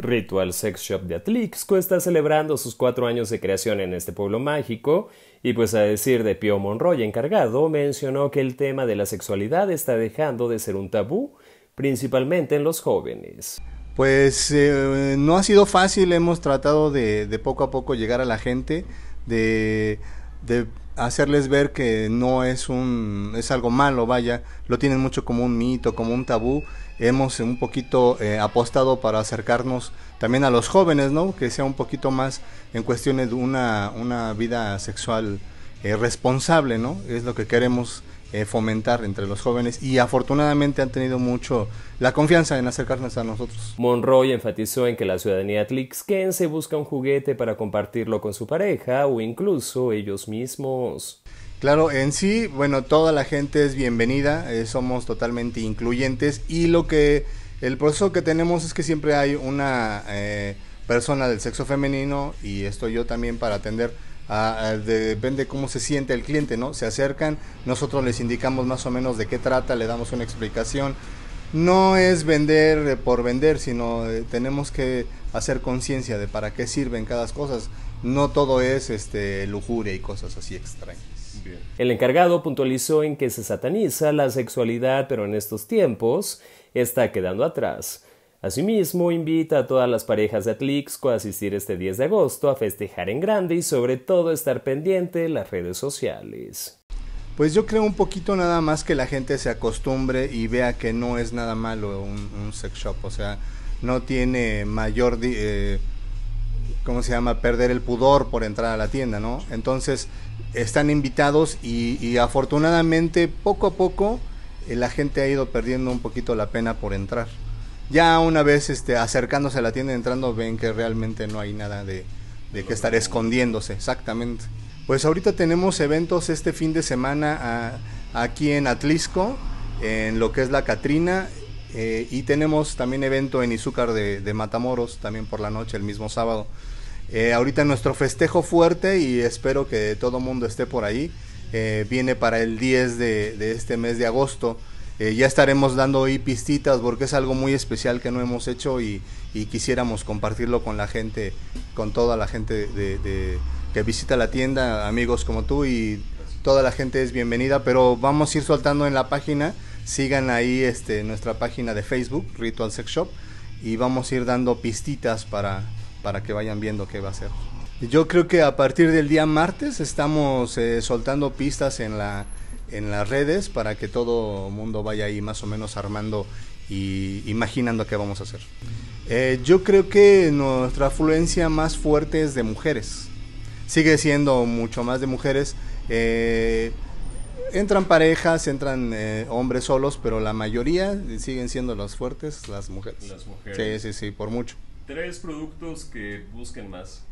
Ritual Sex Shop de Atlixco está celebrando sus cuatro años de creación en este pueblo mágico y pues a decir de Pío Monroy encargado mencionó que el tema de la sexualidad está dejando de ser un tabú, principalmente en los jóvenes. Pues eh, no ha sido fácil, hemos tratado de, poco a poco llegar a la gente, de hacerles ver que no es un es algo malo, vaya, lo tienen mucho como un mito, como un tabú. Hemos un poquito eh, apostado para acercarnos también a los jóvenes, ¿no? Que sea un poquito más en cuestiones de una, una vida sexual eh, responsable, ¿no? Es lo que queremos eh, fomentar entre los jóvenes y afortunadamente han tenido mucho la confianza en acercarnos a nosotros. Monroy enfatizó en que la ciudadanía tlixquense busca un juguete para compartirlo con su pareja o incluso ellos mismos. Claro, en sí, bueno, toda la gente es bienvenida, eh, somos totalmente incluyentes y lo que el proceso que tenemos es que siempre hay una eh, persona del sexo femenino y estoy yo también para atender depende de, depende cómo se siente el cliente, ¿no? Se acercan, nosotros les indicamos más o menos de qué trata, le damos una explicación. No es vender eh, por vender, sino eh, tenemos que hacer conciencia de para qué sirven cada cosa. No todo es este, lujuria y cosas así extrañas. El encargado puntualizó en que se sataniza la sexualidad, pero en estos tiempos está quedando atrás Asimismo, invita a todas las parejas de Atlixco a asistir este 10 de agosto a festejar en grande y sobre todo estar pendiente en las redes sociales. Pues yo creo un poquito nada más que la gente se acostumbre y vea que no es nada malo un, sex shop, o sea, no tiene mayor, eh, ¿cómo se llama?, perder el pudor por entrar a la tienda, ¿no? Entonces, están invitados y, afortunadamente poco a poco eh, la gente ha ido perdiendo un poquito la pena por entrar. Ya una vez este, acercándose a la tienda, entrando, ven que realmente no hay nada de, que estar escondiéndose, exactamente. Pues ahorita tenemos eventos este fin de semana ah, aquí en Atlisco, en lo que es la Catrina, eh, y tenemos también evento en Izúcar de, Matamoros, también por la noche, el mismo sábado. Eh, ahorita nuestro festejo fuerte y espero que todo mundo esté por ahí. Eh, viene para el 10 de, de este mes de agosto eh, ya estaremos dando ahí pistitas porque es algo muy especial que no hemos hecho y, quisiéramos compartirlo con la gente, con toda la gente de, que visita la tienda, amigos como tú y toda la gente es bienvenida, pero vamos a ir soltando en la página, sigan ahí este, nuestra página de Facebook, Ritual Sex Shop, y vamos a ir dando pistitas para, para que vayan viendo qué va a ser. Yo creo que a partir del día martes estamos eh, soltando pistas en la en las redes para que todo mundo vaya ahí más o menos armando y imaginando qué vamos a hacer. Eh, yo creo que nuestra afluencia más fuerte es de mujeres. Sigue siendo mucho más de mujeres. Eh, entran parejas, entran eh, hombres solos, pero la mayoría siguen siendo las fuertes las mujeres. Las mujeres. Sí, sí, sí, por mucho. Tres productos que busquen más.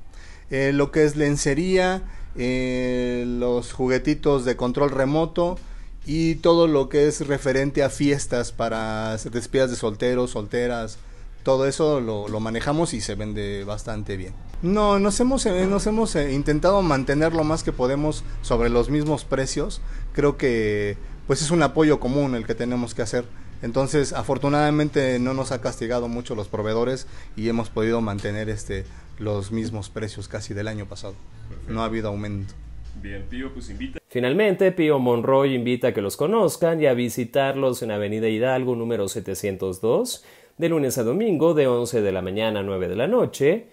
Eh, lo que es lencería, eh, los juguetitos de control remoto y todo lo que es referente a fiestas para despidas de solteros, solteras. Todo eso lo, manejamos y se vende bastante bien. No, nos hemos, eh, nos hemos intentado mantener lo más que podemos sobre los mismos precios. Creo que pues es un apoyo común el que tenemos que hacer entonces, afortunadamente no nos ha castigado mucho los proveedores y hemos podido mantener este los mismos precios casi del año pasado. No ha habido aumento. Pues Finalmente, Pío Monroy invita a que los conozcan y a visitarlos en Avenida Hidalgo número 702, de lunes a domingo, de 11 de la mañana a 9 de la noche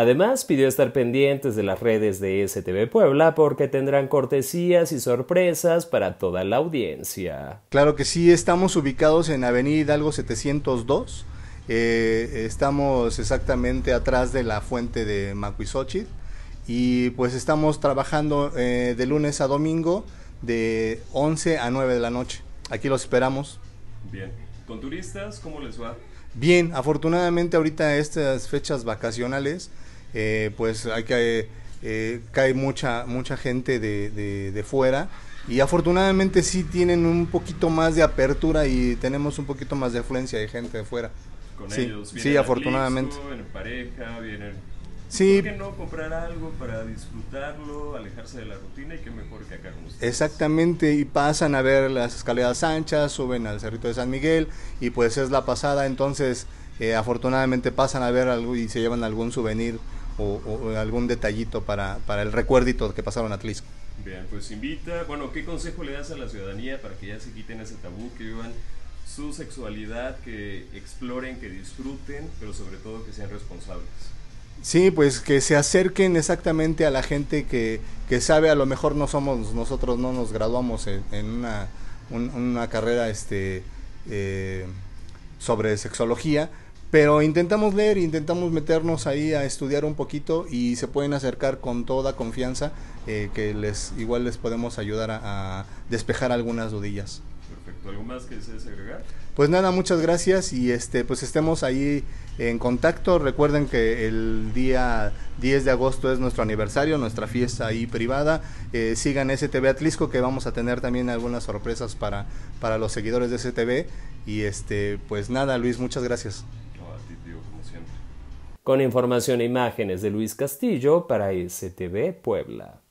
Además, pidió estar pendientes de las redes de STV Puebla porque tendrán cortesías y sorpresas para toda la audiencia. Claro que sí, estamos ubicados en Avenida Hidalgo 702. Eh, estamos exactamente atrás de la fuente de Macuizochit y pues estamos trabajando eh, de lunes a domingo de 11 a 9 de la noche. Aquí los esperamos. Bien. ¿Con turistas cómo les va? Bien, afortunadamente ahorita estas fechas vacacionales eh, pues hay que, eh, cae mucha, mucha gente de, de, fuera y afortunadamente sí tienen un poquito más de apertura y tenemos un poquito más de afluencia de gente de fuera. sí, ellos. sí, afortunadamente. en pareja, vienen... Sí. ¿Por no comprar algo para disfrutarlo, alejarse de la rutina y qué mejor que acá Exactamente, y pasan a ver las escaleras anchas, suben al Cerrito de San Miguel y pues es la pasada, entonces afortunadamente pasan a ver algo y se llevan algún souvenir o, algún detallito para, el recuerdito que pasaron a Tlisco. Bien, pues invita, bueno, ¿qué consejo le das a la ciudadanía para que ya se quiten ese tabú, que vivan su sexualidad, que exploren, que disfruten, pero sobre todo que sean responsables? Sí, pues que se acerquen exactamente a la gente que, sabe, a lo mejor no somos, nosotros no nos graduamos en, una, carrera este, eh, sobre sexología, pero intentamos leer, intentamos meternos ahí a estudiar un poquito y se pueden acercar con toda confianza eh, que les igual les podemos ayudar a, despejar algunas dudillas. Perfecto. ¿Algo más que desees agregar? Pues nada, muchas gracias y este pues estemos ahí en contacto. Recuerden que el día 10 de agosto es nuestro aniversario, nuestra fiesta ahí privada. Eh, sigan STV Atlisco que vamos a tener también algunas sorpresas para, para los seguidores de STV. Y este pues nada, Luis, muchas gracias. Con información e imágenes de Luis Castillo para STV Puebla.